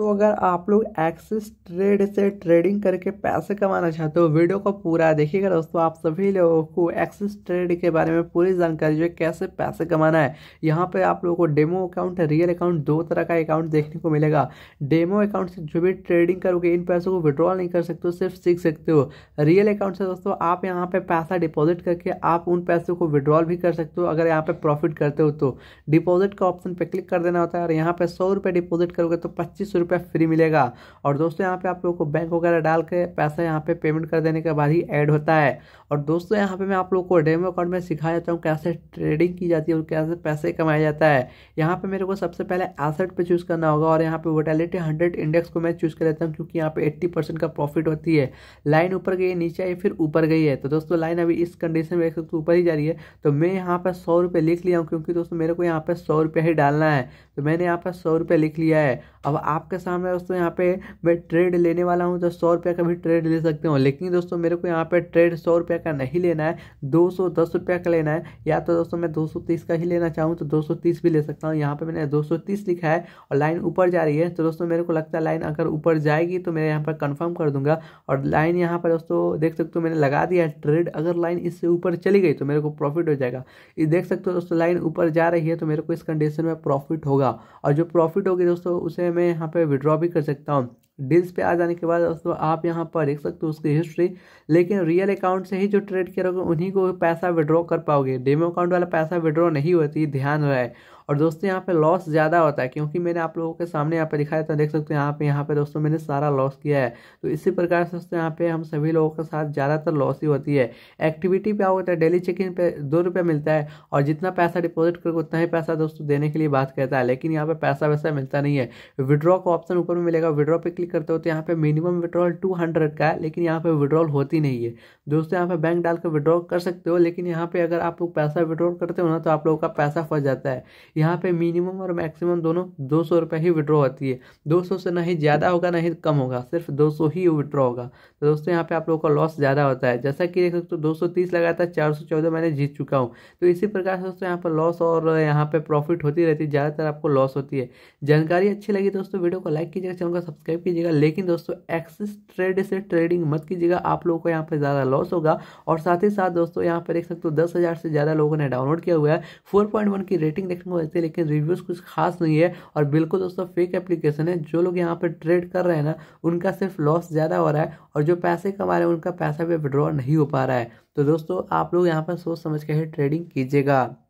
तो अगर आप लोग एक्सिस ट्रेड से ट्रेडिंग करके पैसे कमाना चाहते हो वीडियो को पूरा देखिएगा दोस्तों आप सभी लोगों को एक्सिस ट्रेड के बारे में पूरी जानकारी जो है कैसे पैसे कमाना है यहाँ पे आप लोगों को डेमो अकाउंट रियल अकाउंट दो तरह का अकाउंट देखने को मिलेगा डेमो अकाउंट से जो भी ट्रेडिंग करोगे इन पैसों को विड्रॉल नहीं कर सकते हो सिर्फ सीख सकते हो रियल अकाउंट से दोस्तों आप यहाँ पर पैसा डिपॉजिट करके आप उन पैसों को विड्रॉल भी कर सकते हो अगर यहाँ पर प्रॉफिट करते हो तो डिपॉजिट का ऑप्शन पर क्लिक कर देना होता है और यहाँ पर सौ डिपॉजिट करोगे तो पच्चीस रुपया फ्री मिलेगा और दोस्तों यहाँ पे आप लोग को बैंक वगैरह डाल के पैसा यहाँ पे पेमेंट कर देने के बाद ही ऐड होता है और दोस्तों यहाँ पे मैं आप लोगों को डेमो अकाउंट में सिखाया जाता हूँ कैसे ट्रेडिंग की जाती है और कैसे पैसे कमाया जाता है यहाँ पर मेरे को सबसे पहले एसेट पर चूज़ करना होगा और यहाँ पर वोटेलिटी हंड्रेड इंडेक्स को मैं चूज़ कर लेता हूँ क्योंकि यहाँ पर एट्टी का प्रॉफिट होती है लाइन ऊपर गई है नीचे आई फिर ऊपर गई है तो दोस्तों लाइन अभी इस कंडीशन में एक ऊपर ही जा रही है तो मैं यहाँ पर सौ लिख लिया हूँ क्योंकि दोस्तों मेरे को यहाँ पर सौ ही डालना है तो मैंने यहाँ पर सौ लिख लिया है अब आप आपके सामने दोस्तों यहाँ पे मैं ट्रेड लेने वाला हूँ तो सौ रुपये का भी ट्रेड ले सकते हो लेकिन दोस्तों मेरे को यहाँ पे ट्रेड सौ रुपये का नहीं लेना है दो सौ दस रुपये का लेना है या तो दोस्तों मैं दो सौ तीस का ही लेना चाहूँ तो दो सौ तीस भी ले सकता हूँ यहाँ पर मैंने दो सौ तीस लिखा है और लाइन ऊपर जा रही है तो दोस्तों मेरे को लगता है लाइन अगर ऊपर जाएगी तो मैं यहाँ पर कन्फर्म कर दूंगा और लाइन यहाँ पर दोस्तों देख सकते हो मैंने लगा दिया ट्रेड अगर लाइन इससे ऊपर चली गई तो मेरे को प्रॉफिट हो जाएगा ये देख सकते हो दोस्तों लाइन ऊपर जा रही है तो मेरे को इस कंडीशन में प्रॉफिट होगा और जो प्रॉफिट होगी दोस्तों उसे मैं यहाँ पे पे विड्रॉ भी कर सकता हूँ डील्स पे आ जाने के बाद दोस्तों आप यहाँ पर देख सकते हो उसकी हिस्ट्री लेकिन रियल अकाउंट से ही जो ट्रेड करोगे उन्हीं को पैसा विड्रॉ कर पाओगे डेमो अकाउंट वाला पैसा विड्रॉ नहीं होती ध्यान रहे और दोस्तों यहाँ पे लॉस ज़्यादा होता है क्योंकि मैंने आप लोगों के सामने यहाँ पे दिखाया था देख सकते हो यहाँ पे यहाँ पे दोस्तों मैंने सारा लॉस किया है तो इसी प्रकार से दोस्तों यहाँ पे हम सभी लोगों के साथ ज़्यादातर लॉस ही होती है एक्टिविटी पे होता है डेली चेकिंग पे दो रुपये मिलता है और जितना पैसा डिपोजिट करोगे उतना ही पैसा दोस्तों देने के लिए बात करता है लेकिन यहाँ पर पैसा वैसा मिलता नहीं है विड्रॉ का ऑप्शन ऊपर में मिलेगा विड्रॉ पे क्लिक क्लिक करते हो तो यहाँ पे मिनिमम विड्रॉल टू हंड्रेड का है लेकिन यहाँ पे विड्रॉल होती नहीं है दोस्तों यहाँ पे बैंक डाल के विड्रॉ कर सकते हो लेकिन यहाँ पे अगर आप लोग पैसा विड्रॉल करते हो ना तो आप लोगों का पैसा फंस जाता है यहाँ पे मिनिमम और मैक्सिमम दोनों दो सौ ही विड्रॉ होती है दो से ना ही ज़्यादा होगा ना ही कम होगा सिर्फ दो ही विड्रॉ होगा तो दोस्तों यहाँ पे आप लोगों का लॉस ज़्यादा होता है जैसा कि देख सकते हो दो सौ तीस लगा था चार सौ चौदह मैंने जीत चुका हूँ तो इसी प्रकार से दोस्तों यहाँ पर लॉस और यहाँ पर प्रॉफिट होती रहती है ज़्यादातर आपको लॉस होती है जानकारी अच्छी लगी दोस्तों वीडियो को लाइक कीजिएगा चैनल को सब्सक्राइब कीजिएगा लेकिन दोस्तों एक्सिस ट्रेड से ट्रेडिंग मत कीजिएगा आप लोगों को यहाँ पर ज़्यादा लॉस होगा और साथ ही साथ दोस्तों यहाँ पर देख सकते हो दस हज़ार से ज़्यादा लोगों ने डाउनलोड किया हुआ है फोर पॉइंट वन की रेटिंग देखने को मिलती है लेकिन रिव्यूज़ कुछ खास नहीं है और बिल्कुल दोस्तों फेक एप्लीकेशन है जो लोग यहाँ पर ट्रेड कर रहे हैं ना उनका सिर्फ लॉस ज़्यादा हो रहा है और जो पैसे कमा रहे हैं उनका पैसा भी विड्रॉ नहीं हो पा रहा है तो दोस्तों आप लोग यहाँ पर सोच समझ कर ट्रेडिंग कीजिएगा